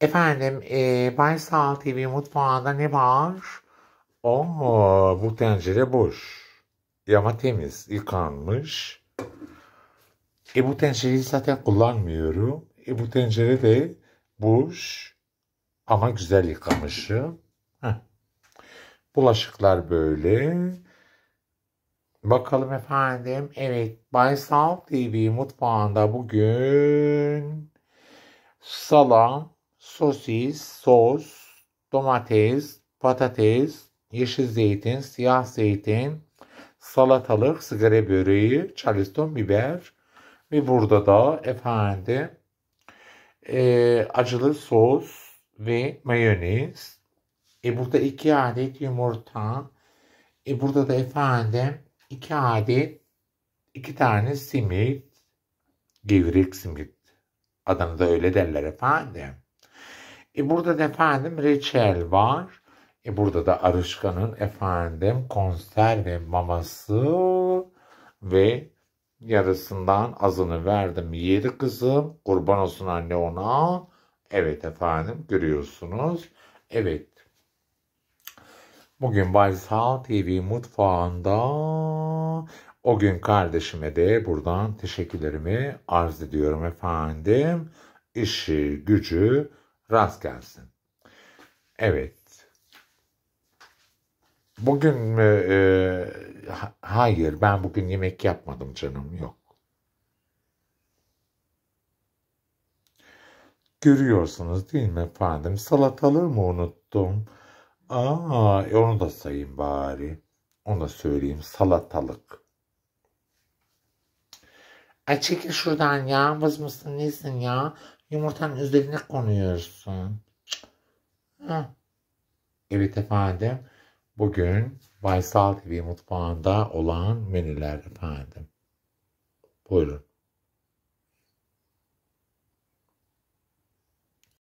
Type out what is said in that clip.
Efendim e, Baysal TV mutfağında ne var? Oo, bu tencere boş. Yama temiz, yıkanmış. E bu tencereyi zaten kullanmıyorum. E bu tencere de boş ama güzel yıkamışım. Heh. Bulaşıklar böyle. Bakalım efendim. Evet Baysal TV mutfağında bugün salam sosis, sos, domates, patates, yeşil zeytin, siyah zeytin, salatalık, sigara böreği, charleston biber ve burada da efendim e, acılı sos ve mayonez. E burada iki adet yumurta. E burada da efendim iki adet iki tane simit. Gevrek simit. adını da öyle derler efendim. E burada da efendim reçel var. E burada da Arışka'nın efendim konserve maması ve yarısından azını verdim. Yedi kızım kurban olsun anne ona. Evet efendim görüyorsunuz. Evet. Bugün Baysal TV mutfağında o gün kardeşime de buradan teşekkürlerimi arz ediyorum efendim. İşi, gücü, rast gelsin. Evet. Bugün mü? E, hayır ben bugün yemek yapmadım canım yok. Görüyorsunuz değil mi efendim? Salatalığı mı unuttum? Aa, onu da sayayım bari. Onu da söyleyeyim. Salatalık. Ay çekil şuradan ya. Vız mısın nesin ya? Yumurtanın üzerine konuyorsun. Ha. Evet efendim. Bugün Baysal TV mutfağında olan menüler efendim. Buyurun.